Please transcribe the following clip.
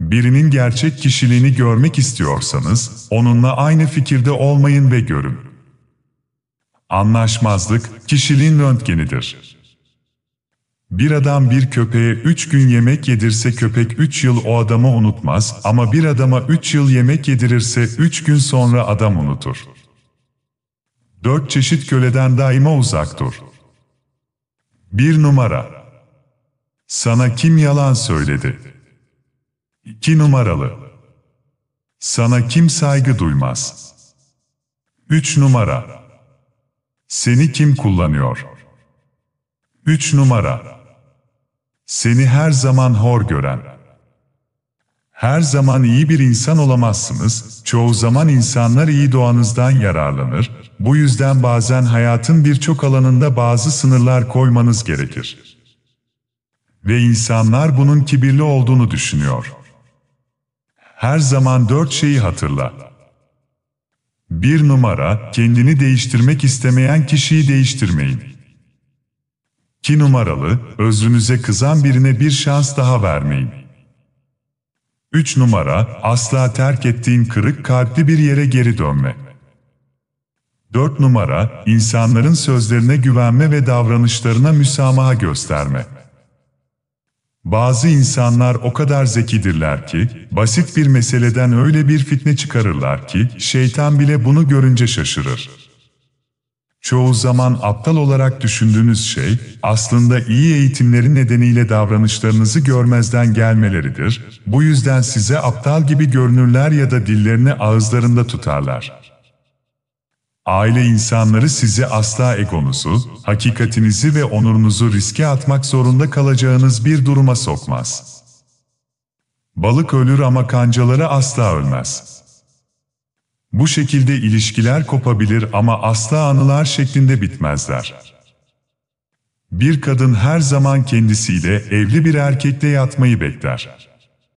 Birinin gerçek kişiliğini görmek istiyorsanız, onunla aynı fikirde olmayın ve görün. Anlaşmazlık, kişiliğin röntgenidir. Bir adam bir köpeğe üç gün yemek yedirse köpek üç yıl o adamı unutmaz ama bir adama üç yıl yemek yedirirse üç gün sonra adam unutur. Dört çeşit köleden daima uzak dur. Bir numara Sana kim yalan söyledi? 2 numaralı. Sana kim saygı duymaz? 3 numara. Seni kim kullanıyor? 3 numara. Seni her zaman hor gören. Her zaman iyi bir insan olamazsınız, çoğu zaman insanlar iyi doğanızdan yararlanır, bu yüzden bazen hayatın birçok alanında bazı sınırlar koymanız gerekir. Ve insanlar bunun kibirli olduğunu düşünüyor her zaman dört şeyi hatırla. Bir numara, kendini değiştirmek istemeyen kişiyi değiştirmeyin. İki numaralı, özrünüze kızan birine bir şans daha vermeyin. Üç numara, asla terk ettiğin kırık kalpli bir yere geri dönme. Dört numara, insanların sözlerine güvenme ve davranışlarına müsamaha gösterme. Bazı insanlar o kadar zekidirler ki, basit bir meseleden öyle bir fitne çıkarırlar ki, şeytan bile bunu görünce şaşırır. Çoğu zaman aptal olarak düşündüğünüz şey, aslında iyi eğitimlerin nedeniyle davranışlarınızı görmezden gelmeleridir, bu yüzden size aptal gibi görünürler ya da dillerini ağızlarında tutarlar. Aile insanları sizi asla egonuzu, hakikatinizi ve onurunuzu riske atmak zorunda kalacağınız bir duruma sokmaz. Balık ölür ama kancaları asla ölmez. Bu şekilde ilişkiler kopabilir ama asla anılar şeklinde bitmezler. Bir kadın her zaman kendisiyle evli bir erkekle yatmayı bekler.